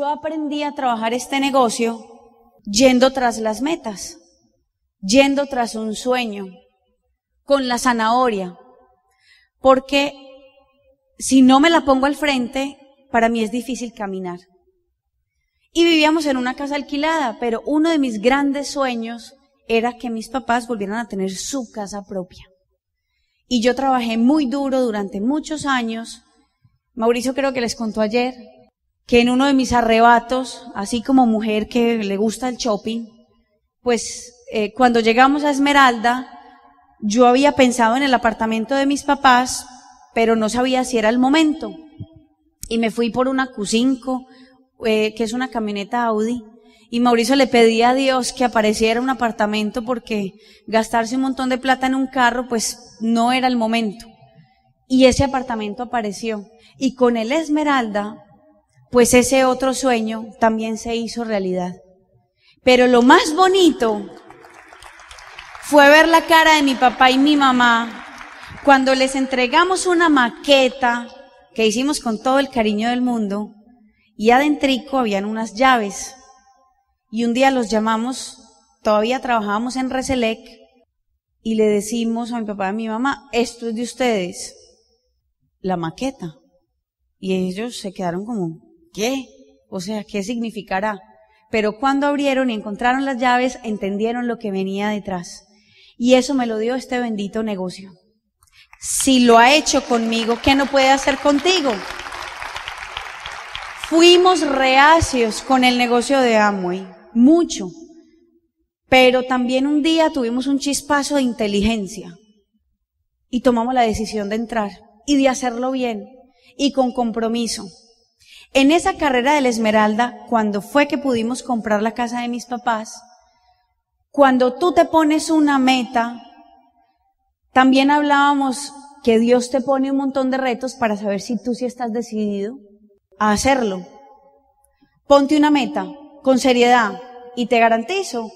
yo aprendí a trabajar este negocio yendo tras las metas, yendo tras un sueño, con la zanahoria, porque si no me la pongo al frente, para mí es difícil caminar. Y vivíamos en una casa alquilada, pero uno de mis grandes sueños era que mis papás volvieran a tener su casa propia. Y yo trabajé muy duro durante muchos años. Mauricio creo que les contó ayer, que en uno de mis arrebatos, así como mujer que le gusta el shopping, pues eh, cuando llegamos a Esmeralda, yo había pensado en el apartamento de mis papás, pero no sabía si era el momento. Y me fui por una Q5, eh, que es una camioneta Audi. Y Mauricio le pedía a Dios que apareciera un apartamento porque gastarse un montón de plata en un carro, pues no era el momento. Y ese apartamento apareció. Y con el Esmeralda pues ese otro sueño también se hizo realidad. Pero lo más bonito fue ver la cara de mi papá y mi mamá cuando les entregamos una maqueta que hicimos con todo el cariño del mundo y adentrico habían unas llaves. Y un día los llamamos, todavía trabajábamos en Reselec y le decimos a mi papá y a mi mamá, esto es de ustedes, la maqueta. Y ellos se quedaron como, ¿Qué? O sea, ¿qué significará? Pero cuando abrieron y encontraron las llaves, entendieron lo que venía detrás. Y eso me lo dio este bendito negocio. Si lo ha hecho conmigo, ¿qué no puede hacer contigo? Fuimos reacios con el negocio de Amway, mucho. Pero también un día tuvimos un chispazo de inteligencia y tomamos la decisión de entrar y de hacerlo bien y con compromiso. En esa carrera de la Esmeralda, cuando fue que pudimos comprar la casa de mis papás, cuando tú te pones una meta, también hablábamos que Dios te pone un montón de retos para saber si tú sí estás decidido a hacerlo. Ponte una meta con seriedad y te garantizo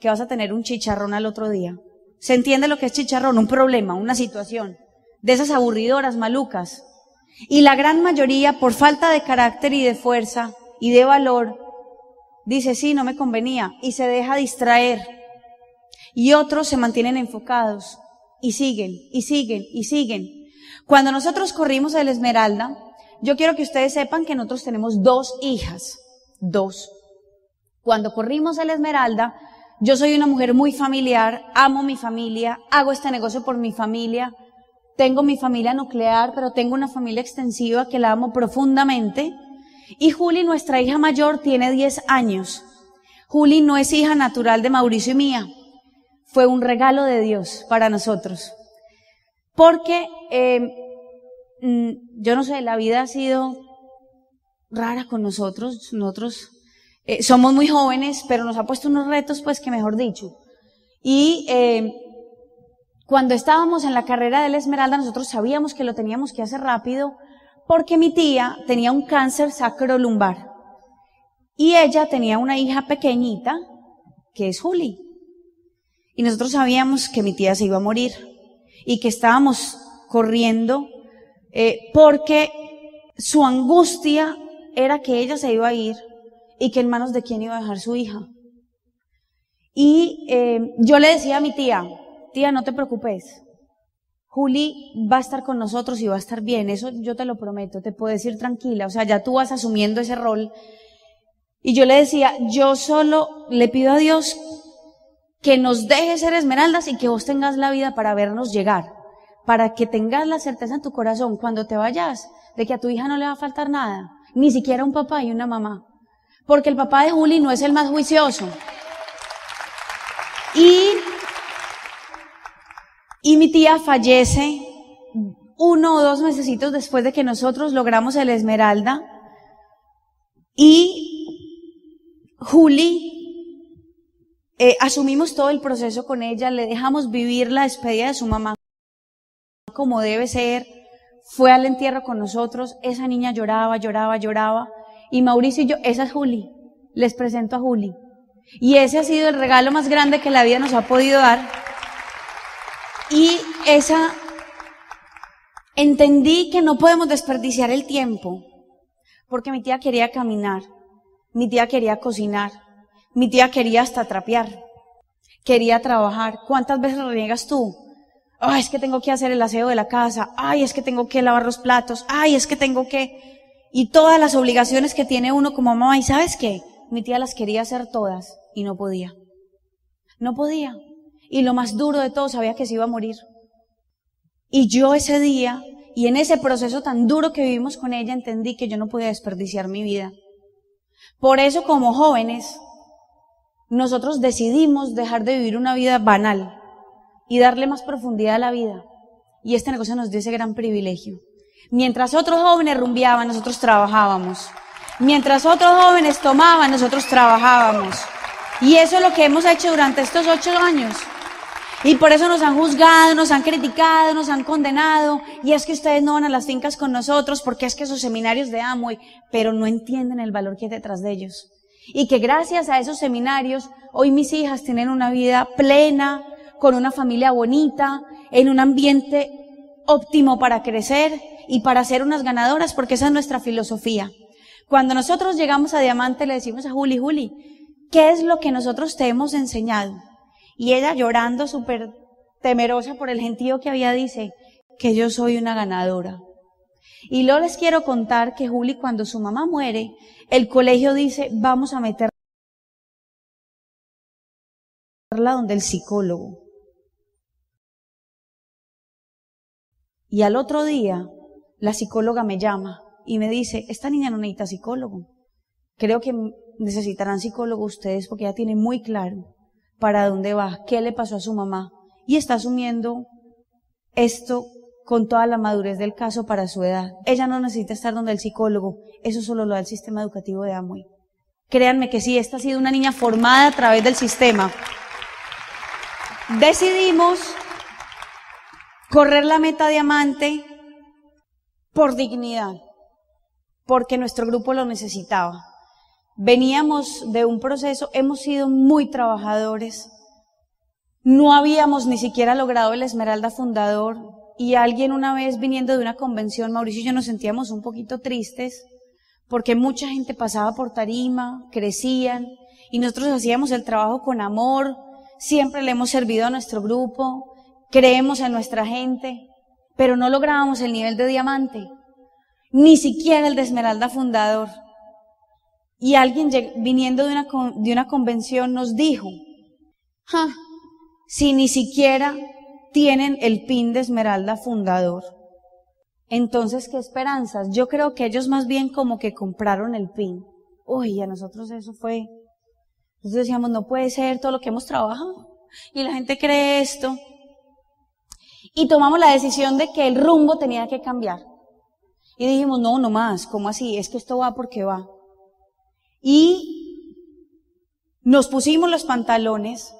que vas a tener un chicharrón al otro día. ¿Se entiende lo que es chicharrón? Un problema, una situación. De esas aburridoras, malucas. Y la gran mayoría, por falta de carácter y de fuerza y de valor, dice, sí, no me convenía, y se deja distraer. Y otros se mantienen enfocados y siguen, y siguen, y siguen. Cuando nosotros corrimos el Esmeralda, yo quiero que ustedes sepan que nosotros tenemos dos hijas, dos. Cuando corrimos el Esmeralda, yo soy una mujer muy familiar, amo mi familia, hago este negocio por mi familia, tengo mi familia nuclear, pero tengo una familia extensiva que la amo profundamente. Y Juli, nuestra hija mayor, tiene 10 años. Juli no es hija natural de Mauricio y mía. Fue un regalo de Dios para nosotros. Porque, eh, mm, yo no sé, la vida ha sido rara con nosotros. Nosotros eh, somos muy jóvenes, pero nos ha puesto unos retos, pues que mejor dicho. Y eh, cuando estábamos en la carrera de la Esmeralda, nosotros sabíamos que lo teníamos que hacer rápido porque mi tía tenía un cáncer sacro lumbar y ella tenía una hija pequeñita que es Juli. Y nosotros sabíamos que mi tía se iba a morir y que estábamos corriendo eh, porque su angustia era que ella se iba a ir y que en manos de quién iba a dejar su hija. Y eh, yo le decía a mi tía, tía, no te preocupes. Juli va a estar con nosotros y va a estar bien, eso yo te lo prometo, te puedes ir tranquila, o sea, ya tú vas asumiendo ese rol. Y yo le decía, yo solo le pido a Dios que nos deje ser esmeraldas y que vos tengas la vida para vernos llegar, para que tengas la certeza en tu corazón cuando te vayas de que a tu hija no le va a faltar nada, ni siquiera un papá y una mamá, porque el papá de Juli no es el más juicioso. Y y mi tía fallece uno o dos meses después de que nosotros logramos el Esmeralda. Y Juli, eh, asumimos todo el proceso con ella, le dejamos vivir la despedida de su mamá como debe ser, fue al entierro con nosotros, esa niña lloraba, lloraba, lloraba, y Mauricio y yo, esa es Juli, les presento a Juli. Y ese ha sido el regalo más grande que la vida nos ha podido dar. Y esa, entendí que no podemos desperdiciar el tiempo, porque mi tía quería caminar, mi tía quería cocinar, mi tía quería hasta trapear, quería trabajar. ¿Cuántas veces reniegas tú? Ay, es que tengo que hacer el aseo de la casa, ay, es que tengo que lavar los platos, ay, es que tengo que... Y todas las obligaciones que tiene uno como mamá, y sabes qué, mi tía las quería hacer todas y no podía. No podía. Y lo más duro de todo, sabía que se iba a morir. Y yo ese día, y en ese proceso tan duro que vivimos con ella, entendí que yo no podía desperdiciar mi vida. Por eso, como jóvenes, nosotros decidimos dejar de vivir una vida banal y darle más profundidad a la vida. Y este negocio nos dio ese gran privilegio. Mientras otros jóvenes rumbiaban, nosotros trabajábamos. Mientras otros jóvenes tomaban, nosotros trabajábamos. Y eso es lo que hemos hecho durante estos ocho años. Y por eso nos han juzgado, nos han criticado, nos han condenado. Y es que ustedes no van a las fincas con nosotros porque es que esos seminarios de amo pero no entienden el valor que hay detrás de ellos. Y que gracias a esos seminarios, hoy mis hijas tienen una vida plena, con una familia bonita, en un ambiente óptimo para crecer y para ser unas ganadoras porque esa es nuestra filosofía. Cuando nosotros llegamos a Diamante le decimos a Juli, Juli, ¿qué es lo que nosotros te hemos enseñado? Y ella llorando, súper temerosa por el gentío que había, dice que yo soy una ganadora. Y luego les quiero contar que Juli, cuando su mamá muere, el colegio dice, vamos a meterla donde el psicólogo. Y al otro día, la psicóloga me llama y me dice, esta niña no necesita psicólogo. Creo que necesitarán psicólogo ustedes porque ya tiene muy claro para dónde va, qué le pasó a su mamá. Y está asumiendo esto con toda la madurez del caso para su edad. Ella no necesita estar donde el psicólogo, eso solo lo da el sistema educativo de Amway. Créanme que sí, esta ha sido una niña formada a través del sistema. Decidimos correr la meta diamante por dignidad, porque nuestro grupo lo necesitaba. Veníamos de un proceso, hemos sido muy trabajadores, no habíamos ni siquiera logrado el Esmeralda Fundador y alguien una vez viniendo de una convención, Mauricio y yo nos sentíamos un poquito tristes porque mucha gente pasaba por tarima, crecían y nosotros hacíamos el trabajo con amor, siempre le hemos servido a nuestro grupo, creemos en nuestra gente, pero no lográbamos el nivel de diamante, ni siquiera el de Esmeralda Fundador. Y alguien viniendo de una, de una convención nos dijo, ja, si ni siquiera tienen el pin de Esmeralda fundador, entonces qué esperanzas. Yo creo que ellos más bien como que compraron el pin. Uy, a nosotros eso fue. Entonces decíamos, no puede ser todo lo que hemos trabajado. Y la gente cree esto. Y tomamos la decisión de que el rumbo tenía que cambiar. Y dijimos, no, no más, ¿cómo así? Es que esto va porque va. Y nos pusimos los pantalones.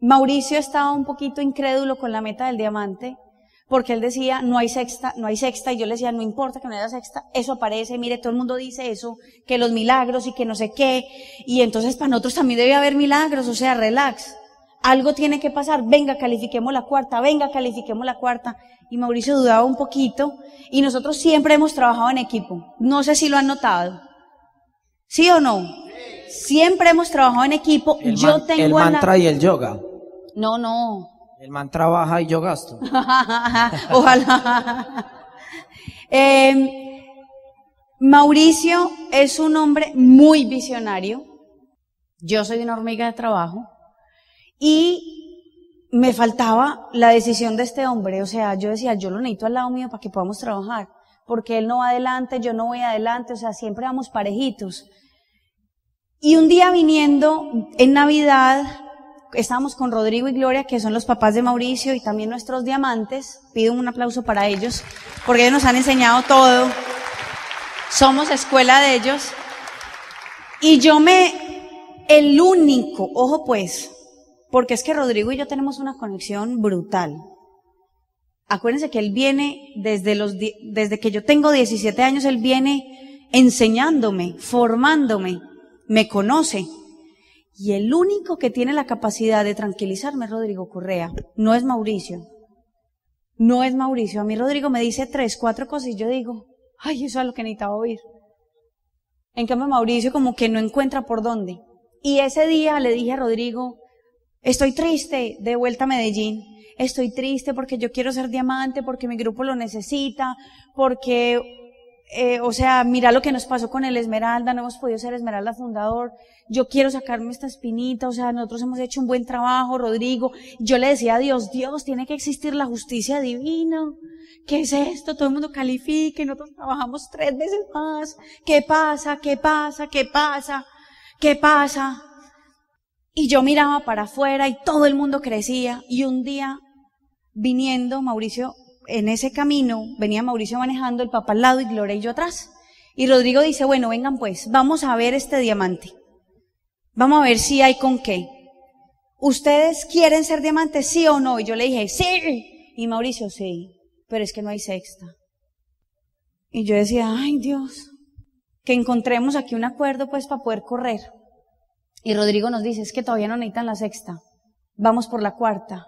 Mauricio estaba un poquito incrédulo con la meta del diamante, porque él decía, no hay sexta, no hay sexta, y yo le decía, no importa que no haya sexta, eso aparece, mire, todo el mundo dice eso, que los milagros y que no sé qué, y entonces para nosotros también debe haber milagros, o sea, relax, algo tiene que pasar, venga, califiquemos la cuarta, venga, califiquemos la cuarta, y Mauricio dudaba un poquito, y nosotros siempre hemos trabajado en equipo, no sé si lo han notado, ¿Sí o no? Siempre hemos trabajado en equipo. El yo tengo el mantra y el yoga. No, no. El man trabaja y yo gasto. Ojalá. Em, Mauricio es un hombre muy visionario. Yo soy una hormiga de trabajo. Y me faltaba la decisión de este hombre. O sea, yo decía, yo lo necesito al lado mío para que podamos trabajar porque él no va adelante, yo no voy adelante, o sea, siempre vamos parejitos. Y un día viniendo en Navidad, estábamos con Rodrigo y Gloria, que son los papás de Mauricio y también nuestros diamantes. Pido un aplauso para ellos, porque ellos nos han enseñado todo. Somos escuela de ellos. Y yo me, el único, ojo pues, porque es que Rodrigo y yo tenemos una conexión brutal. Acuérdense que Él viene desde los, desde que yo tengo 17 años, Él viene enseñándome, formándome, me conoce. Y el único que tiene la capacidad de tranquilizarme es Rodrigo Correa, no es Mauricio. No es Mauricio. A mí Rodrigo me dice tres, cuatro cosas y yo digo, ay, eso es lo que necesitaba oír. En cambio, Mauricio como que no encuentra por dónde. Y ese día le dije a Rodrigo, estoy triste, de vuelta a Medellín estoy triste porque yo quiero ser diamante, porque mi grupo lo necesita, porque, eh, o sea, mira lo que nos pasó con el Esmeralda, no hemos podido ser Esmeralda fundador, yo quiero sacarme esta espinita, o sea, nosotros hemos hecho un buen trabajo, Rodrigo. Yo le decía a Dios, Dios, tiene que existir la justicia divina. ¿Qué es esto? Todo el mundo califique, nosotros trabajamos tres veces más. ¿Qué pasa? ¿Qué pasa? ¿Qué pasa? ¿Qué pasa? Y yo miraba para afuera y todo el mundo crecía y un día viniendo Mauricio, en ese camino, venía Mauricio manejando, el papá al lado y Gloria y yo atrás. Y Rodrigo dice, bueno, vengan pues, vamos a ver este diamante. Vamos a ver si hay con qué. ¿Ustedes quieren ser diamantes, sí o no? Y yo le dije, sí. Y Mauricio, sí, pero es que no hay sexta. Y yo decía, ay Dios, que encontremos aquí un acuerdo pues para poder correr. Y Rodrigo nos dice, es que todavía no necesitan la sexta, vamos por la cuarta.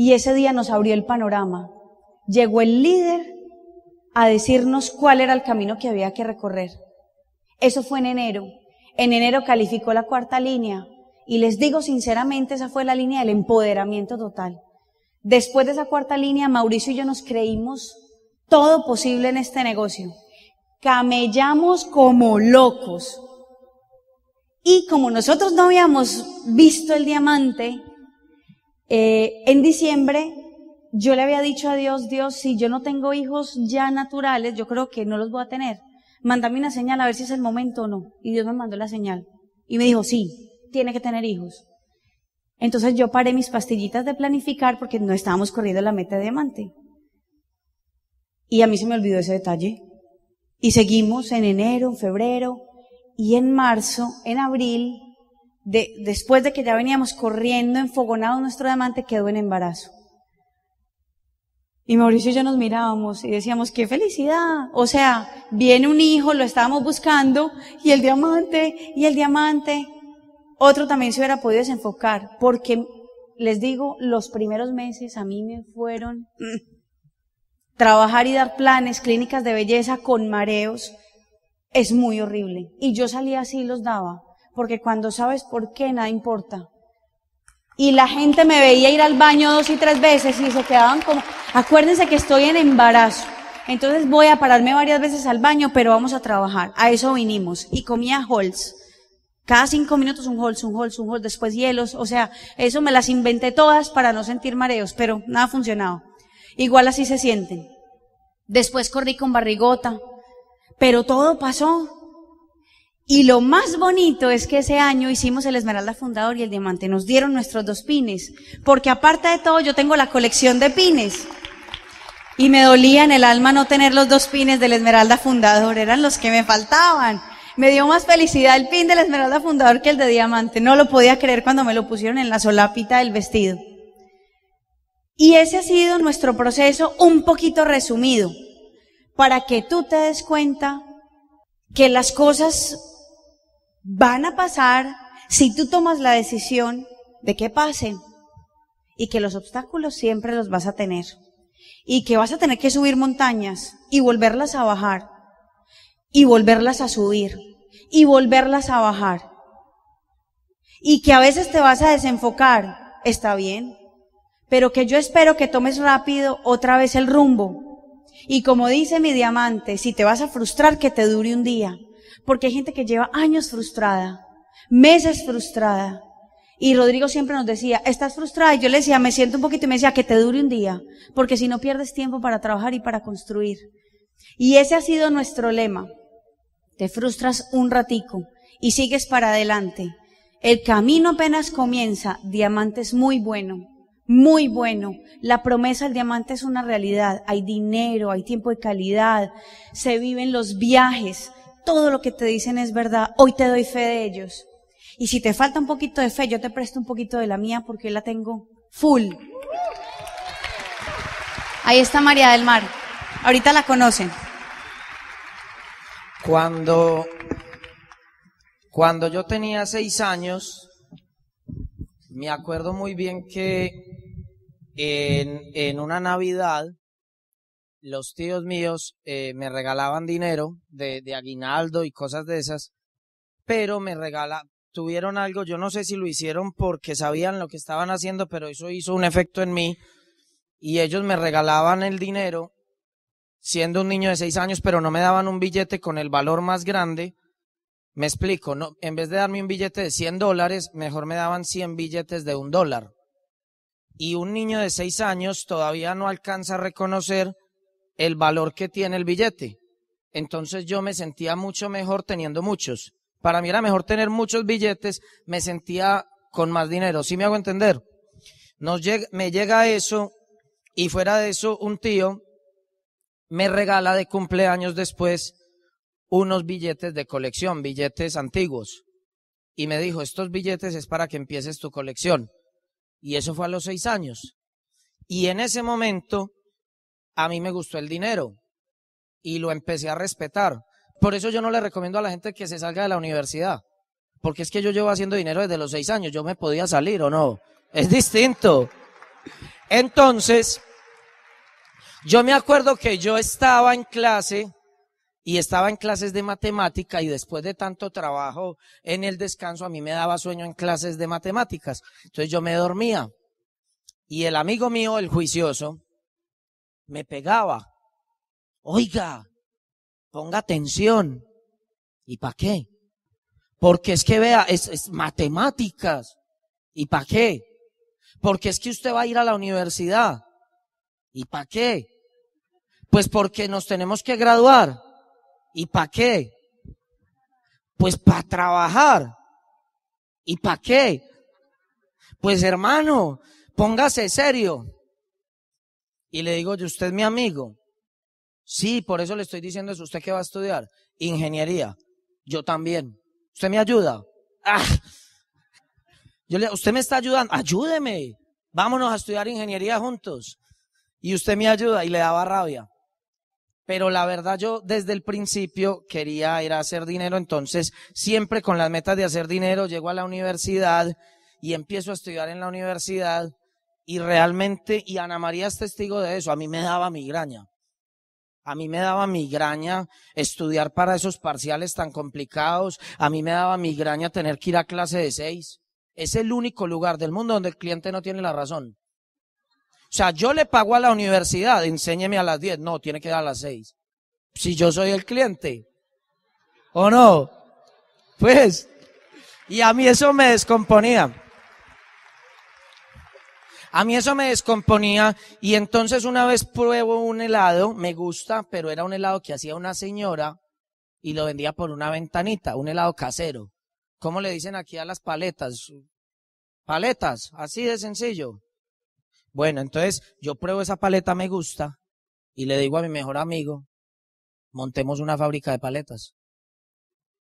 Y ese día nos abrió el panorama. Llegó el líder a decirnos cuál era el camino que había que recorrer. Eso fue en enero. En enero calificó la cuarta línea. Y les digo sinceramente, esa fue la línea del empoderamiento total. Después de esa cuarta línea, Mauricio y yo nos creímos todo posible en este negocio. Camellamos como locos. Y como nosotros no habíamos visto el diamante, eh, en diciembre yo le había dicho a Dios, Dios, si yo no tengo hijos ya naturales, yo creo que no los voy a tener. Mándame una señal a ver si es el momento o no. Y Dios me mandó la señal. Y me dijo, sí, tiene que tener hijos. Entonces yo paré mis pastillitas de planificar porque no estábamos corriendo la meta de diamante. Y a mí se me olvidó ese detalle. Y seguimos en enero, en febrero, y en marzo, en abril, después de que ya veníamos corriendo enfogonado nuestro diamante, quedó en embarazo. Y Mauricio y yo nos mirábamos y decíamos, qué felicidad. O sea, viene un hijo, lo estábamos buscando, y el diamante, y el diamante. Otro también se hubiera podido desenfocar, porque les digo, los primeros meses a mí me fueron trabajar y dar planes, clínicas de belleza con mareos, es muy horrible. Y yo salía así y los daba porque cuando sabes por qué, nada importa. Y la gente me veía ir al baño dos y tres veces y se quedaban como, acuérdense que estoy en embarazo. Entonces voy a pararme varias veces al baño, pero vamos a trabajar. A eso vinimos. Y comía holtz Cada cinco minutos un holtz un holtz un holes, después hielos. O sea, eso me las inventé todas para no sentir mareos, pero nada ha funcionado. Igual así se sienten. Después corrí con barrigota, pero todo pasó. Y lo más bonito es que ese año hicimos el Esmeralda Fundador y el Diamante. Nos dieron nuestros dos pines. Porque aparte de todo, yo tengo la colección de pines. Y me dolía en el alma no tener los dos pines del Esmeralda Fundador. Eran los que me faltaban. Me dio más felicidad el pin del Esmeralda Fundador que el de Diamante. No lo podía creer cuando me lo pusieron en la solapita del vestido. Y ese ha sido nuestro proceso un poquito resumido. Para que tú te des cuenta que las cosas van a pasar si tú tomas la decisión de que pasen y que los obstáculos siempre los vas a tener y que vas a tener que subir montañas y volverlas a bajar y volverlas a subir y volverlas a bajar y que a veces te vas a desenfocar, está bien, pero que yo espero que tomes rápido otra vez el rumbo. Y como dice mi diamante, si te vas a frustrar, que te dure un día. Porque hay gente que lleva años frustrada, meses frustrada. Y Rodrigo siempre nos decía, estás frustrada. Y yo le decía, me siento un poquito y me decía, que te dure un día. Porque si no pierdes tiempo para trabajar y para construir. Y ese ha sido nuestro lema. Te frustras un ratico y sigues para adelante. El camino apenas comienza. Diamante es muy bueno. Muy bueno. La promesa del diamante es una realidad. Hay dinero, hay tiempo de calidad. Se viven los viajes todo lo que te dicen es verdad, hoy te doy fe de ellos. Y si te falta un poquito de fe, yo te presto un poquito de la mía porque la tengo full. Ahí está María del Mar. Ahorita la conocen. Cuando, cuando yo tenía seis años, me acuerdo muy bien que en, en una Navidad los tíos míos eh, me regalaban dinero de, de, aguinaldo y cosas de esas, pero me regala, tuvieron algo, yo no sé si lo hicieron porque sabían lo que estaban haciendo, pero eso hizo un efecto en mí y ellos me regalaban el dinero siendo un niño de seis años, pero no me daban un billete con el valor más grande. Me explico, no, en vez de darme un billete de 100 dólares, mejor me daban 100 billetes de un dólar. Y un niño de seis años todavía no alcanza a reconocer el valor que tiene el billete. Entonces yo me sentía mucho mejor teniendo muchos. Para mí era mejor tener muchos billetes, me sentía con más dinero. ¿Sí me hago entender? Nos me llega eso y fuera de eso un tío me regala de cumpleaños después unos billetes de colección, billetes antiguos. Y me dijo, estos billetes es para que empieces tu colección. Y eso fue a los seis años. Y en ese momento a mí me gustó el dinero y lo empecé a respetar. Por eso yo no le recomiendo a la gente que se salga de la universidad, porque es que yo llevo haciendo dinero desde los seis años, yo me podía salir o no, es distinto. Entonces, yo me acuerdo que yo estaba en clase y estaba en clases de matemática y después de tanto trabajo en el descanso a mí me daba sueño en clases de matemáticas. Entonces yo me dormía. Y el amigo mío, el juicioso, me pegaba. Oiga, ponga atención. ¿Y para qué? Porque es que vea, es, matemáticas. ¿Y para qué? Porque es que usted va a ir a la universidad. ¿Y para qué? Pues porque nos tenemos que graduar. ¿Y para qué? Pues para trabajar. ¿Y para qué? Pues hermano, póngase serio. Y le digo, ¿y usted es mi amigo? Sí, por eso le estoy diciendo eso. ¿Usted qué va a estudiar? Ingeniería. Yo también. ¿Usted me ayuda? ¡Ah! Yo le, usted me está ayudando. Ayúdeme. Vámonos a estudiar ingeniería juntos. Y usted me ayuda y le daba rabia. Pero la verdad yo desde el principio quería ir a hacer dinero, entonces siempre con las metas de hacer dinero llego a la universidad y empiezo a estudiar en la universidad y realmente, y Ana María es testigo de eso, a mí me daba migraña. A mí me daba migraña estudiar para esos parciales tan complicados. A mí me daba migraña tener que ir a clase de seis. Es el único lugar del mundo donde el cliente no tiene la razón. O sea, yo le pago a la universidad, enséñeme a las diez. No, tiene que dar a las seis. Si yo soy el cliente. ¿O no? Pues, y a mí eso me descomponía. A mí eso me descomponía y entonces una vez pruebo un helado, me gusta, pero era un helado que hacía una señora y lo vendía por una ventanita, un helado casero. ¿Cómo le dicen aquí a las paletas? Paletas, así de sencillo. Bueno, entonces yo pruebo esa paleta, me gusta, y le digo a mi mejor amigo, montemos una fábrica de paletas.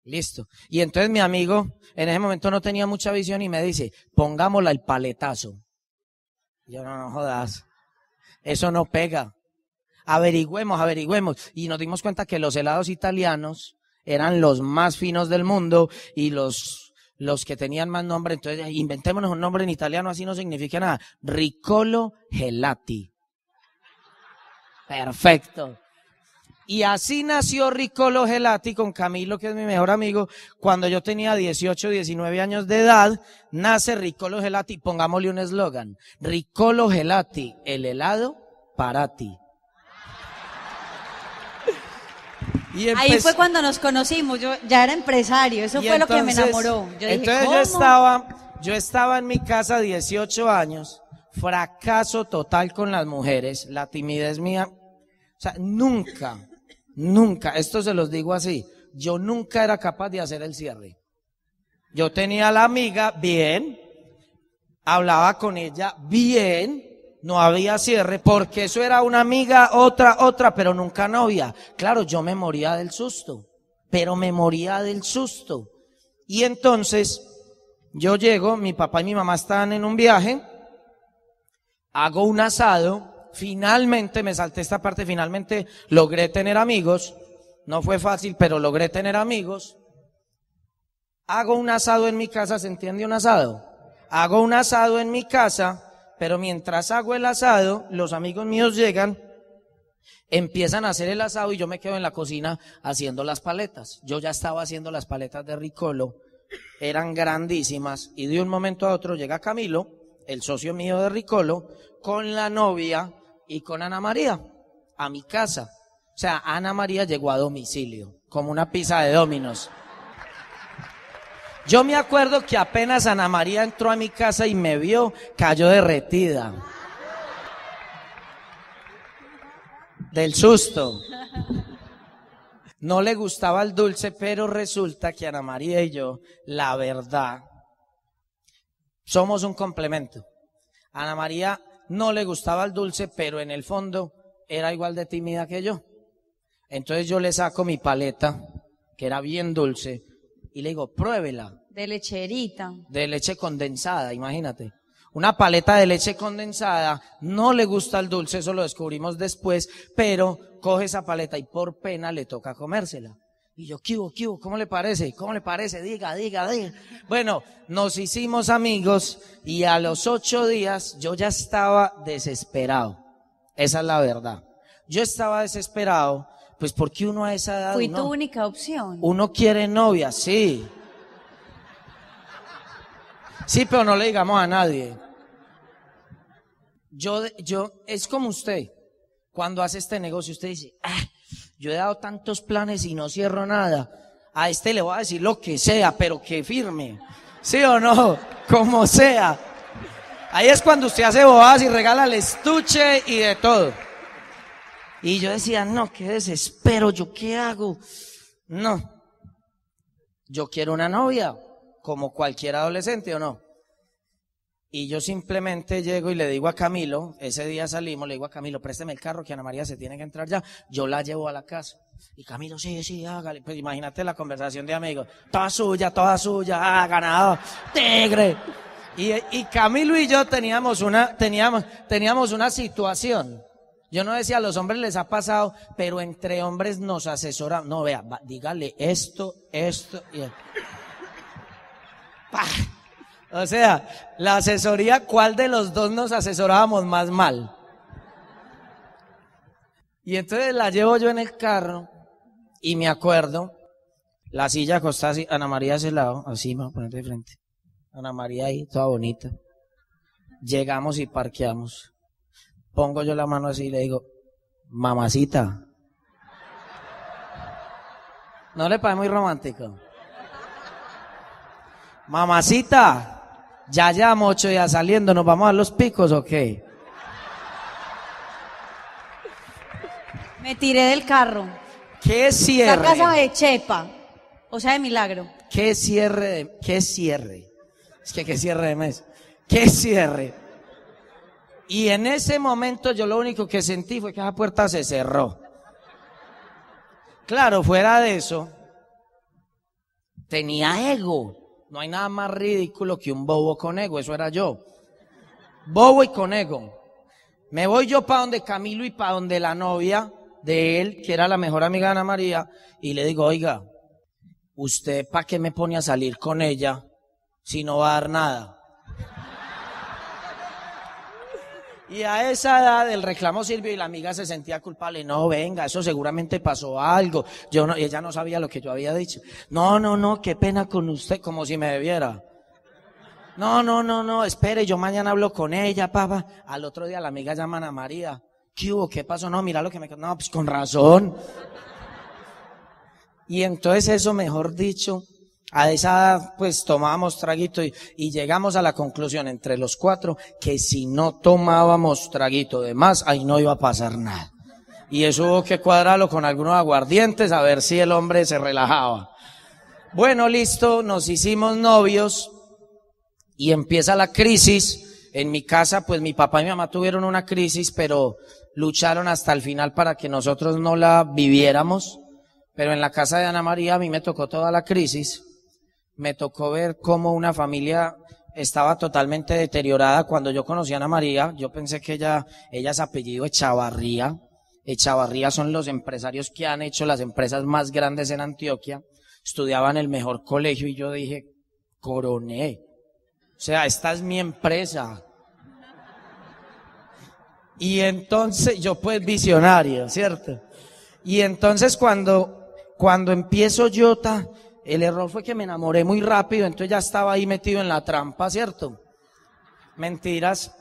Listo. Y entonces mi amigo en ese momento no tenía mucha visión y me dice, pongámosla el paletazo. Yo no, no jodas. Eso no pega. Averigüemos, averigüemos. Y nos dimos cuenta que los helados italianos eran los más finos del mundo y los, los que tenían más nombre. Entonces, inventémonos un nombre en italiano, así no significa nada. Ricolo Gelati. Perfecto. Y así nació Ricolo Gelati con Camilo, que es mi mejor amigo. Cuando yo tenía 18, 19 años de edad, nace Ricolo Gelati. Pongámosle un eslogan. Ricolo Gelati, el helado para ti. Ahí fue cuando nos conocimos, yo ya era empresario, eso fue lo que me enamoró. Yo entonces yo estaba, yo estaba en mi casa 18 años, fracaso total con las mujeres, la timidez mía, o sea, nunca, Nunca, esto se los digo así, yo nunca era capaz de hacer el cierre. Yo tenía a la amiga bien, hablaba con ella bien, no había cierre, porque eso era una amiga, otra, otra, pero nunca novia. Claro, yo me moría del susto, pero me moría del susto. Y entonces yo llego, mi papá y mi mamá estaban en un viaje, hago un asado, finalmente, me salté esta parte, finalmente logré tener amigos. No fue fácil, pero logré tener amigos. Hago un asado en mi casa, ¿se entiende un asado? Hago un asado en mi casa, pero mientras hago el asado, los amigos míos llegan, empiezan a hacer el asado y yo me quedo en la cocina haciendo las paletas. Yo ya estaba haciendo las paletas de Ricolo, eran grandísimas y de un momento a otro llega Camilo, el socio mío de Ricolo, con la novia y con Ana María a mi casa. O sea, Ana María llegó a domicilio, como una pizza de dominos. Yo me acuerdo que apenas Ana María entró a mi casa y me vio, cayó derretida. Del susto. No le gustaba el dulce, pero resulta que Ana María y yo, la verdad, somos un complemento. Ana María no le gustaba el dulce, pero en el fondo era igual de tímida que yo. Entonces yo le saco mi paleta, que era bien dulce, y le digo, pruébela. De lecherita. De leche condensada, imagínate. Una paleta de leche condensada, no le gusta el dulce, eso lo descubrimos después, pero coge esa paleta y por pena le toca comérsela. Y yo, ¿qué hubo, ¿Cómo le parece? ¿Cómo le parece? Diga, diga, diga. Bueno, nos hicimos amigos y a los ocho días yo ya estaba desesperado. Esa es la verdad. Yo estaba desesperado, pues porque uno a esa edad... Fui tu única opción. Uno quiere novia, sí. Sí, pero no le digamos a nadie. Yo, yo, es como usted, cuando hace este negocio, usted dice, ah, yo he dado tantos planes y no cierro nada. A este le voy a decir lo que sea, pero que firme. ¿Sí o no? Como sea. Ahí es cuando usted hace bobadas y regala el estuche y de todo. Y yo decía, no, qué desespero, ¿yo qué hago? No. Yo quiero una novia, como cualquier adolescente, ¿o no? Y yo simplemente llego y le digo a Camilo, ese día salimos, le digo a Camilo, présteme el carro que Ana María se tiene que entrar ya, yo la llevo a la casa. Y Camilo, sí, sí, hágale. Pues imagínate la conversación de amigos, toda suya, toda suya, ha ah, ganado, tigre. Y, y Camilo y yo teníamos una, teníamos, teníamos una situación. Yo no decía a los hombres les ha pasado, pero entre hombres nos asesoramos. No, vea, dígale esto, esto y esto. O sea, la asesoría, ¿cuál de los dos nos asesorábamos más mal? Y entonces la llevo yo en el carro y me acuerdo, la silla acostada así, Ana María a ese lado, así, voy a poner de frente. Ana María ahí, toda bonita. Llegamos y parqueamos. Pongo yo la mano así y le digo, mamacita. No le parece muy romántico. Mamacita, ya ya, mocho, ya saliendo, ¿nos vamos a los picos ok. Me tiré del carro. ¿Qué cierre? La casa de Chepa, o sea, de Milagro. ¿Qué cierre? ¿Qué cierre? Es que qué cierre de mes. ¿Qué cierre? Y en ese momento yo lo único que sentí fue que esa puerta se cerró. Claro, fuera de eso, tenía ego. No hay nada más ridículo que un bobo con ego, eso era yo. Bobo y con ego. Me voy yo para donde Camilo y para donde la novia de él, que era la mejor amiga de Ana María, y le digo, oiga, ¿usted para qué me pone a salir con ella si no va a dar nada? Y a esa edad el reclamo sirvió y la amiga se sentía culpable. No, venga, eso seguramente pasó algo. Yo no, ella no sabía lo que yo había dicho. No, no, no, qué pena con usted, como si me debiera. No, no, no, no, espere, yo mañana hablo con ella, papá. Al otro día la amiga llama a María. ¿Qué hubo? ¿Qué pasó? No, mira lo que me... No, pues con razón. Y entonces eso, mejor dicho, a esa edad, pues tomábamos traguito y, llegamos a la conclusión entre los cuatro que si no tomábamos traguito de más, ahí no iba a pasar nada. Y eso hubo que cuadrarlo con algunos aguardientes a ver si el hombre se relajaba. Bueno, listo, nos hicimos novios y empieza la crisis. En mi casa, pues mi papá y mi mamá tuvieron una crisis, pero lucharon hasta el final para que nosotros no la viviéramos. Pero en la casa de Ana María a mí me tocó toda la crisis me tocó ver cómo una familia estaba totalmente deteriorada. Cuando yo conocí a Ana María, yo pensé que ella, ella es apellido Echavarría. Echavarría son los empresarios que han hecho las empresas más grandes en Antioquia. Estudiaban en el mejor colegio y yo dije, coroné. O sea, esta es mi empresa. Y entonces, yo pues visionario, ¿cierto? Y entonces cuando, cuando empiezo yo, el error fue que me enamoré muy rápido, entonces ya estaba ahí metido en la trampa, ¿cierto? Mentiras.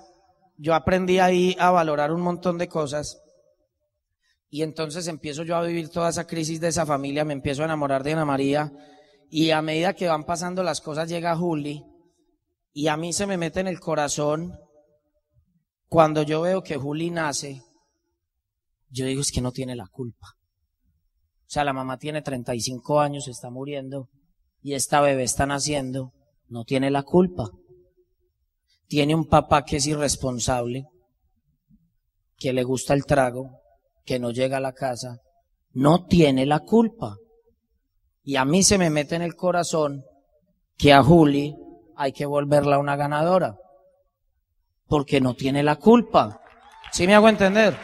Yo aprendí ahí a valorar un montón de cosas. Y entonces empiezo yo a vivir toda esa crisis de esa familia, me empiezo a enamorar de Ana María. Y a medida que van pasando las cosas, llega Juli. Y a mí se me mete en el corazón cuando yo veo que Juli nace. Yo digo, es que no tiene la culpa. O sea, la mamá tiene 35 años, está muriendo y esta bebé está naciendo, no tiene la culpa. Tiene un papá que es irresponsable, que le gusta el trago, que no llega a la casa, no tiene la culpa. Y a mí se me mete en el corazón que a Juli hay que volverla una ganadora, porque no tiene la culpa. ¿Sí me hago entender?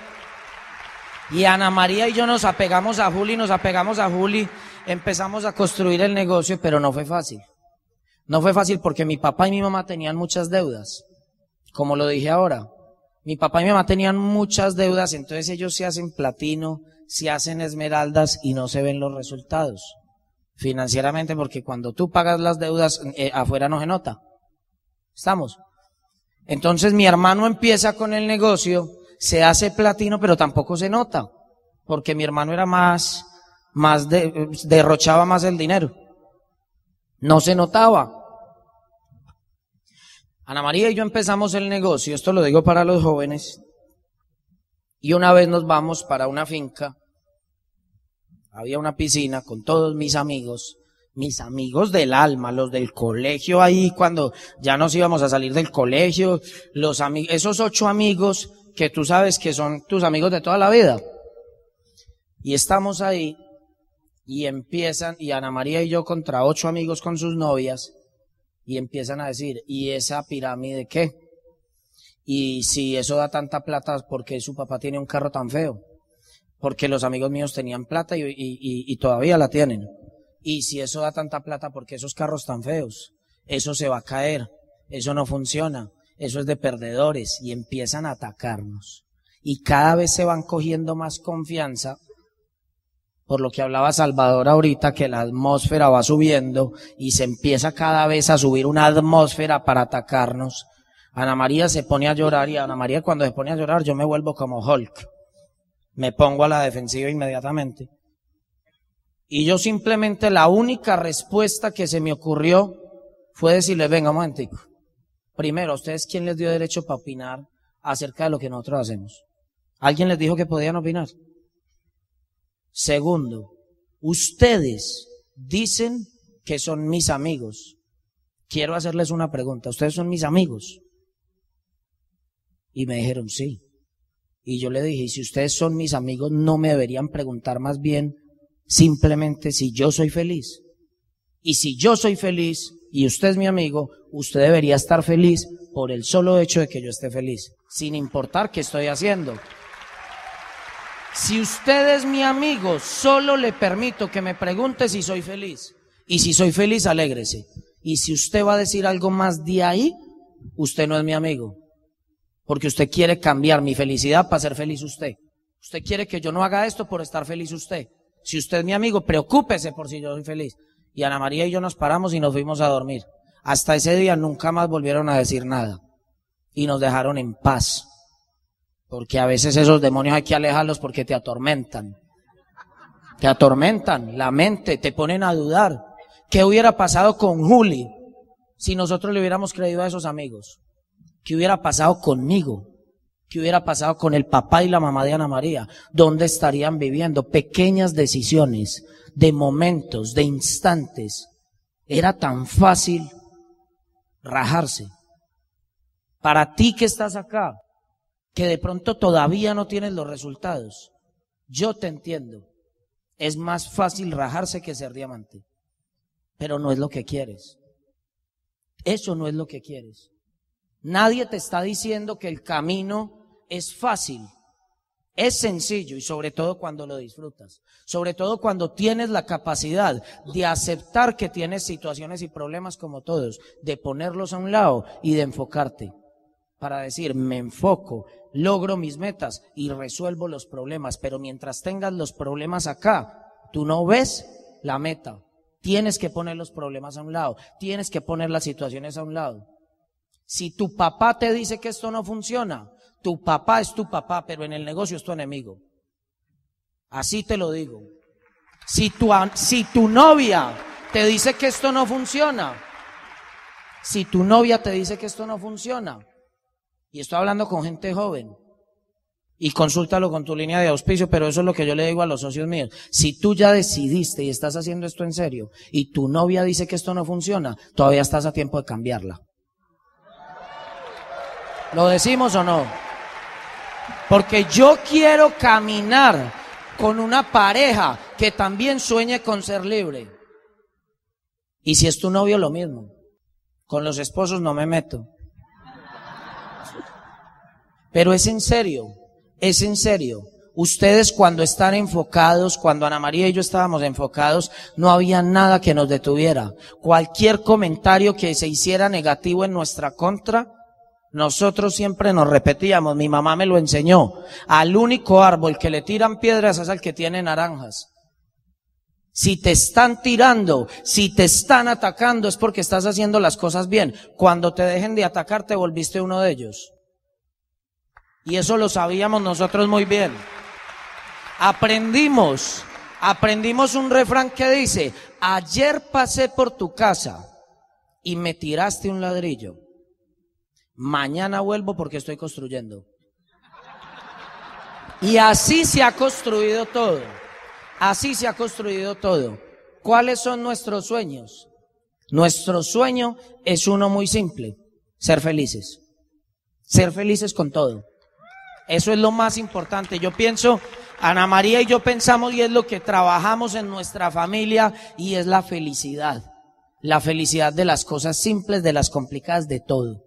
Y Ana María y yo nos apegamos a Juli, nos apegamos a Juli, empezamos a construir el negocio, pero no fue fácil. No fue fácil porque mi papá y mi mamá tenían muchas deudas, como lo dije ahora. Mi papá y mi mamá tenían muchas deudas, entonces ellos se hacen platino, se hacen esmeraldas y no se ven los resultados financieramente porque cuando tú pagas las deudas eh, afuera no se nota. ¿Estamos? Entonces mi hermano empieza con el negocio se hace platino, pero tampoco se nota, porque mi hermano era más, más de, derrochaba más el dinero. No se notaba. Ana María y yo empezamos el negocio, esto lo digo para los jóvenes, y una vez nos vamos para una finca, había una piscina con todos mis amigos, mis amigos del alma, los del colegio ahí, cuando ya nos íbamos a salir del colegio, los amigos, esos ocho amigos que tú sabes que son tus amigos de toda la vida. Y estamos ahí y empiezan, y Ana María y yo contra ocho amigos con sus novias, y empiezan a decir, ¿y esa pirámide qué? Y si eso da tanta plata, ¿por qué su papá tiene un carro tan feo? Porque los amigos míos tenían plata y, todavía la tienen. Y si eso da tanta plata, ¿por qué esos carros tan feos? Eso se va a caer, eso no funciona eso es de perdedores y empiezan a atacarnos. Y cada vez se van cogiendo más confianza, por lo que hablaba Salvador ahorita, que la atmósfera va subiendo y se empieza cada vez a subir una atmósfera para atacarnos. Ana María se pone a llorar y Ana María cuando se pone a llorar yo me vuelvo como Hulk. Me pongo a la defensiva inmediatamente. Y yo simplemente la única respuesta que se me ocurrió fue decirle, venga un Primero, ustedes quién les dio derecho para opinar acerca de lo que nosotros hacemos? ¿Alguien les dijo que podían opinar? Segundo, ustedes dicen que son mis amigos. Quiero hacerles una pregunta. ¿Ustedes son mis amigos? Y me dijeron sí. Y yo le dije, si ustedes son mis amigos, no me deberían preguntar más bien simplemente si yo soy feliz. Y si yo soy feliz, y usted es mi amigo, usted debería estar feliz por el solo hecho de que yo esté feliz, sin importar qué estoy haciendo. Si usted es mi amigo, solo le permito que me pregunte si soy feliz. Y si soy feliz, alégrese. Y si usted va a decir algo más de ahí, usted no es mi amigo. Porque usted quiere cambiar mi felicidad para ser feliz usted. Usted quiere que yo no haga esto por estar feliz usted. Si usted es mi amigo, preocúpese por si yo soy feliz y Ana María y yo nos paramos y nos fuimos a dormir. Hasta ese día nunca más volvieron a decir nada y nos dejaron en paz. Porque a veces esos demonios hay que alejarlos porque te atormentan. Te atormentan la mente, te ponen a dudar. ¿Qué hubiera pasado con Juli si nosotros le hubiéramos creído a esos amigos? ¿Qué hubiera pasado conmigo? ¿Qué hubiera pasado con el papá y la mamá de Ana María? ¿Dónde estarían viviendo? Pequeñas decisiones de momentos, de instantes, era tan fácil rajarse. Para ti que estás acá, que de pronto todavía no tienes los resultados, yo te entiendo. Es más fácil rajarse que ser diamante, pero no es lo que quieres. Eso no es lo que quieres. Nadie te está diciendo que el camino es fácil. Es sencillo y sobre todo cuando lo disfrutas, sobre todo cuando tienes la capacidad de aceptar que tienes situaciones y problemas como todos, de ponerlos a un lado y de enfocarte para decir, me enfoco, logro mis metas y resuelvo los problemas, pero mientras tengas los problemas acá, tú no ves la meta. Tienes que poner los problemas a un lado, tienes que poner las situaciones a un lado. Si tu papá te dice que esto no funciona, tu papá es tu papá, pero en el negocio es tu enemigo. Así te lo digo. Si tu, si tu novia te dice que esto no funciona, si tu novia te dice que esto no funciona, y estoy hablando con gente joven, y consúltalo con tu línea de auspicio, pero eso es lo que yo le digo a los socios míos. Si tú ya decidiste y estás haciendo esto en serio y tu novia dice que esto no funciona, todavía estás a tiempo de cambiarla. ¿Lo decimos o no? Porque yo quiero caminar con una pareja que también sueñe con ser libre. Y si es tu novio, lo mismo. Con los esposos no me meto. Pero es en serio, es en serio. Ustedes cuando están enfocados, cuando Ana María y yo estábamos enfocados, no había nada que nos detuviera. Cualquier comentario que se hiciera negativo en nuestra contra, nosotros siempre nos repetíamos, mi mamá me lo enseñó, al único árbol que le tiran piedras es al que tiene naranjas. Si te están tirando, si te están atacando, es porque estás haciendo las cosas bien. Cuando te dejen de atacar, te volviste uno de ellos. Y eso lo sabíamos nosotros muy bien. Aprendimos, aprendimos un refrán que dice, ayer pasé por tu casa y me tiraste un ladrillo. Mañana vuelvo porque estoy construyendo. Y así se ha construido todo. Así se ha construido todo. ¿Cuáles son nuestros sueños? Nuestro sueño es uno muy simple, ser felices. Ser felices con todo. Eso es lo más importante. Yo pienso, Ana María y yo pensamos y es lo que trabajamos en nuestra familia y es la felicidad. La felicidad de las cosas simples, de las complicadas, de todo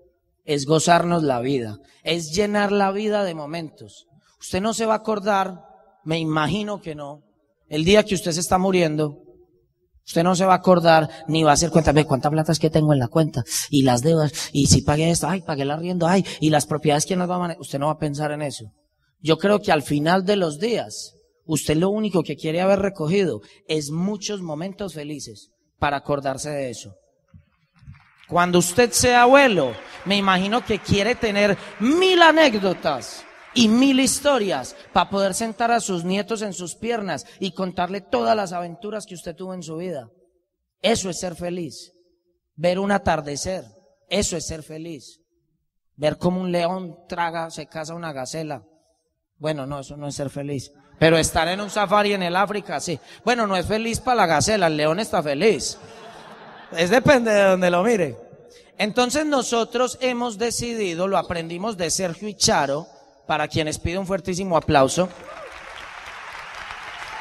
es gozarnos la vida, es llenar la vida de momentos. Usted no se va a acordar, me imagino que no, el día que usted se está muriendo, usted no se va a acordar ni va a hacer cuenta, ve cuántas platas que tengo en la cuenta y las deudas, y si pagué esto, ay, pagué la rienda, ay, y las propiedades, que nos va a Usted no va a pensar en eso. Yo creo que al final de los días, usted lo único que quiere haber recogido es muchos momentos felices para acordarse de eso. Cuando usted sea abuelo, me imagino que quiere tener mil anécdotas y mil historias para poder sentar a sus nietos en sus piernas y contarle todas las aventuras que usted tuvo en su vida. Eso es ser feliz. Ver un atardecer, eso es ser feliz. Ver como un león traga, se casa una gacela. Bueno, no, eso no es ser feliz. Pero estar en un safari en el África, sí. Bueno, no es feliz para la gacela, el león está feliz. Es depende de donde lo mire. Entonces nosotros hemos decidido, lo aprendimos de Sergio y Charo, para quienes pido un fuertísimo aplauso.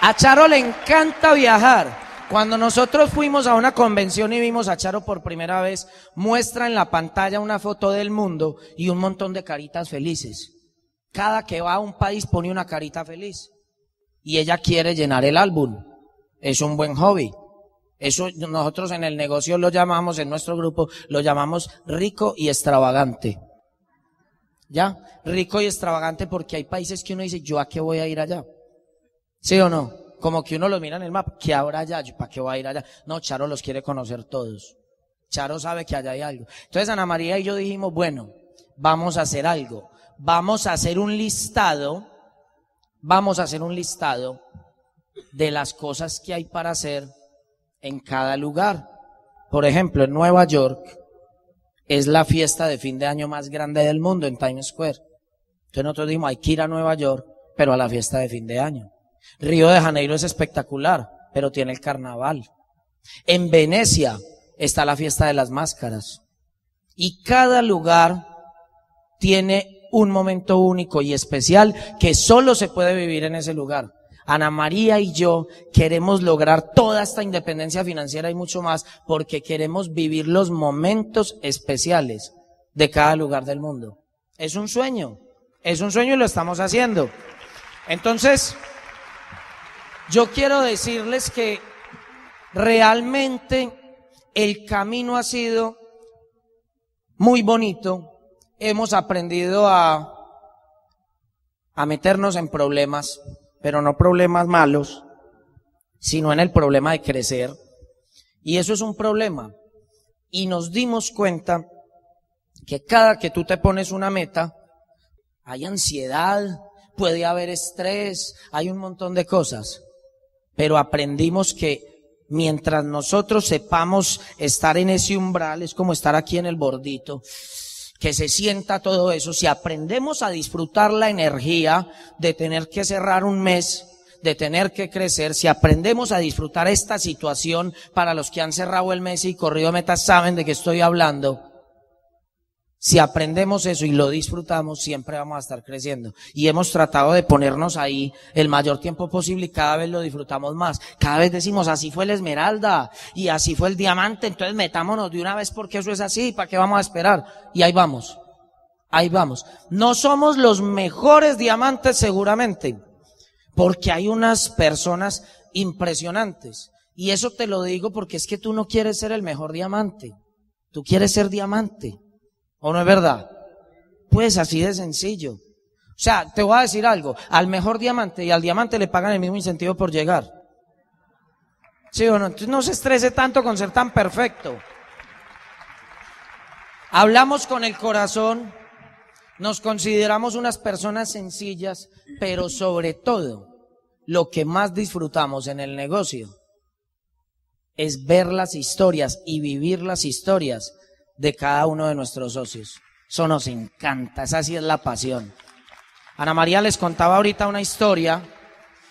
A Charo le encanta viajar. Cuando nosotros fuimos a una convención y vimos a Charo por primera vez, muestra en la pantalla una foto del mundo y un montón de caritas felices. Cada que va a un país pone una carita feliz. Y ella quiere llenar el álbum. Es un buen hobby. Eso nosotros en el negocio lo llamamos, en nuestro grupo lo llamamos rico y extravagante. ¿Ya? Rico y extravagante porque hay países que uno dice, ¿yo a qué voy a ir allá? ¿Sí o no? Como que uno lo mira en el mapa, ¿qué habrá allá? ¿Para qué voy a ir allá? No, Charo los quiere conocer todos. Charo sabe que allá hay algo. Entonces Ana María y yo dijimos, bueno, vamos a hacer algo. Vamos a hacer un listado, vamos a hacer un listado de las cosas que hay para hacer en cada lugar. Por ejemplo, en Nueva York es la fiesta de fin de año más grande del mundo en Times Square. Entonces nosotros dijimos, hay que ir a Nueva York, pero a la fiesta de fin de año. Río de Janeiro es espectacular, pero tiene el carnaval. En Venecia está la fiesta de las máscaras. Y cada lugar tiene un momento único y especial que solo se puede vivir en ese lugar. Ana María y yo queremos lograr toda esta independencia financiera y mucho más porque queremos vivir los momentos especiales de cada lugar del mundo. Es un sueño, es un sueño y lo estamos haciendo. Entonces, yo quiero decirles que realmente el camino ha sido muy bonito. Hemos aprendido a, a meternos en problemas, pero no problemas malos, sino en el problema de crecer. Y eso es un problema. Y nos dimos cuenta que cada que tú te pones una meta, hay ansiedad, puede haber estrés, hay un montón de cosas. Pero aprendimos que mientras nosotros sepamos estar en ese umbral, es como estar aquí en el bordito que se sienta todo eso, si aprendemos a disfrutar la energía de tener que cerrar un mes, de tener que crecer, si aprendemos a disfrutar esta situación, para los que han cerrado el mes y corrido metas saben de qué estoy hablando, si aprendemos eso y lo disfrutamos, siempre vamos a estar creciendo. Y hemos tratado de ponernos ahí el mayor tiempo posible y cada vez lo disfrutamos más. Cada vez decimos, así fue la esmeralda y así fue el diamante, entonces metámonos de una vez porque eso es así, ¿para qué vamos a esperar? Y ahí vamos, ahí vamos. No somos los mejores diamantes seguramente, porque hay unas personas impresionantes. Y eso te lo digo porque es que tú no quieres ser el mejor diamante, tú quieres ser diamante. ¿O no es verdad? Pues así de sencillo. O sea, te voy a decir algo, al mejor diamante y al diamante le pagan el mismo incentivo por llegar. ¿Sí o no? Entonces no se estrese tanto con ser tan perfecto. Hablamos con el corazón, nos consideramos unas personas sencillas, pero sobre todo, lo que más disfrutamos en el negocio es ver las historias y vivir las historias de cada uno de nuestros socios. Eso nos encanta, esa sí es la pasión. Ana María les contaba ahorita una historia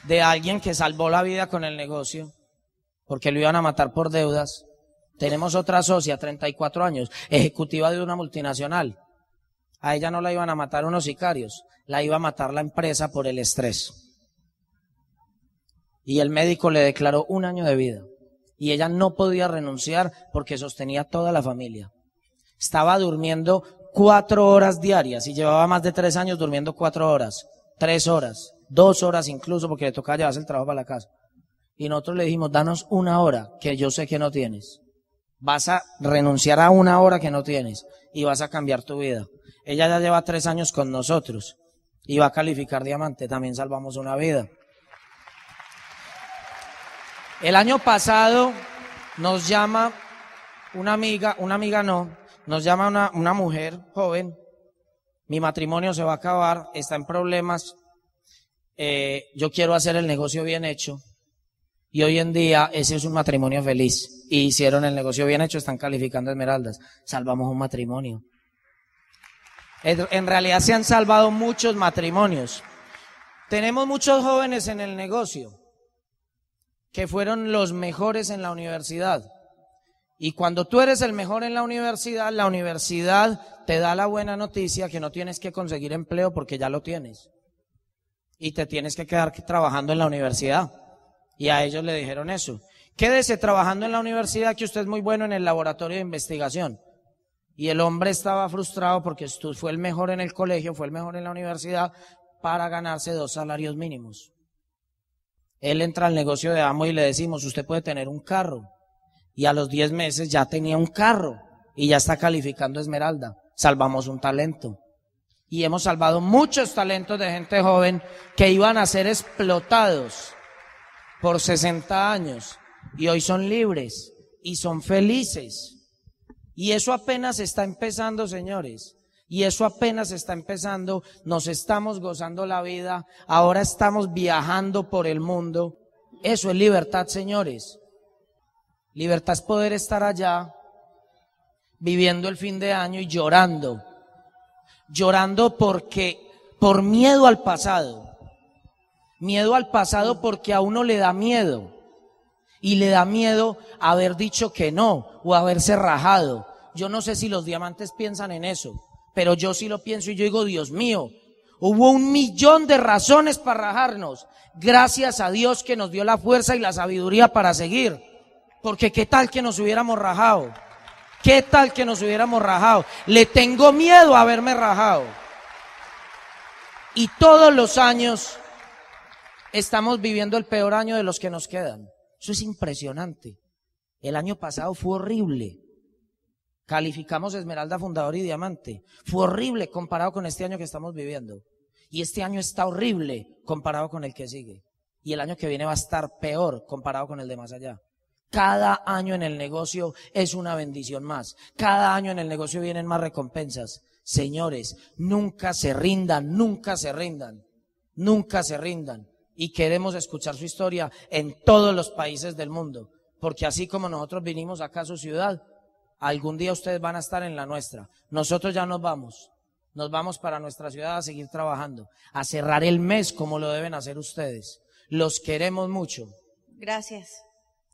de alguien que salvó la vida con el negocio, porque lo iban a matar por deudas. Tenemos otra socia, 34 años, ejecutiva de una multinacional. A ella no la iban a matar unos sicarios, la iba a matar la empresa por el estrés. Y el médico le declaró un año de vida. Y ella no podía renunciar porque sostenía toda la familia estaba durmiendo cuatro horas diarias y llevaba más de tres años durmiendo cuatro horas, tres horas, dos horas incluso, porque le tocaba llevarse el trabajo para la casa. Y nosotros le dijimos, danos una hora que yo sé que no tienes. Vas a renunciar a una hora que no tienes y vas a cambiar tu vida. Ella ya lleva tres años con nosotros y va a calificar diamante. También salvamos una vida. El año pasado nos llama una amiga, una amiga no, nos llama una, mujer joven, mi matrimonio se va a acabar, está en problemas, eh, yo quiero hacer el negocio bien hecho. Y hoy en día ese es un matrimonio feliz. Y hicieron el negocio bien hecho, están calificando esmeraldas. Salvamos un matrimonio. En realidad se han salvado muchos matrimonios. Tenemos muchos jóvenes en el negocio que fueron los mejores en la universidad y cuando tú eres el mejor en la universidad, la universidad te da la buena noticia que no tienes que conseguir empleo porque ya lo tienes. Y te tienes que quedar trabajando en la universidad. Y a ellos le dijeron eso. Quédese trabajando en la universidad que usted es muy bueno en el laboratorio de investigación. Y el hombre estaba frustrado porque fue el mejor en el colegio, fue el mejor en la universidad para ganarse dos salarios mínimos. Él entra al negocio de amo y le decimos, usted puede tener un carro, y a los 10 meses ya tenía un carro y ya está calificando Esmeralda. Salvamos un talento. Y hemos salvado muchos talentos de gente joven que iban a ser explotados por 60 años y hoy son libres y son felices. Y eso apenas está empezando, señores. Y eso apenas está empezando. Nos estamos gozando la vida. Ahora estamos viajando por el mundo. Eso es libertad, señores. Libertad es poder estar allá viviendo el fin de año y llorando. Llorando porque, por miedo al pasado. Miedo al pasado porque a uno le da miedo. Y le da miedo haber dicho que no o haberse rajado. Yo no sé si los diamantes piensan en eso, pero yo sí lo pienso y yo digo, Dios mío, Hubo un millón de razones para rajarnos. Gracias a Dios que nos dio la fuerza y la sabiduría para seguir. Porque qué tal que nos hubiéramos rajado. ¿Qué tal que nos hubiéramos rajado? Le tengo miedo a haberme rajado. Y todos los años estamos viviendo el peor año de los que nos quedan. Eso es impresionante. El año pasado fue horrible. Calificamos Esmeralda Fundador y Diamante. Fue horrible comparado con este año que estamos viviendo. Y este año está horrible comparado con el que sigue. Y el año que viene va a estar peor comparado con el de más allá. Cada año en el negocio es una bendición más. Cada año en el negocio vienen más recompensas. Señores, nunca se rindan, nunca se rindan, nunca se rindan. Y queremos escuchar su historia en todos los países del mundo. Porque así como nosotros vinimos acá a su ciudad, algún día ustedes van a estar en la nuestra. Nosotros ya nos vamos. Nos vamos para nuestra ciudad a seguir trabajando, a cerrar el mes como lo deben hacer ustedes. Los queremos mucho. Gracias.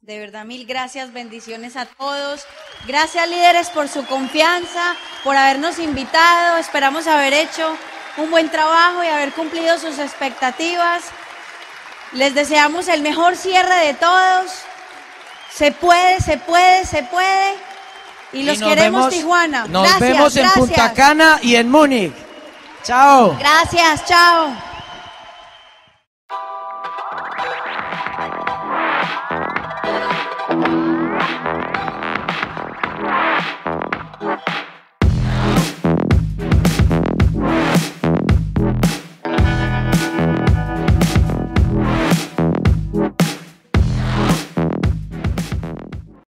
De verdad, mil gracias, bendiciones a todos. Gracias líderes por su confianza, por habernos invitado. Esperamos haber hecho un buen trabajo y haber cumplido sus expectativas. Les deseamos el mejor cierre de todos. Se puede, se puede, se puede. Y los queremos, Tijuana. Nos vemos en Punta Cana y en Múnich. Chao. Gracias, chao.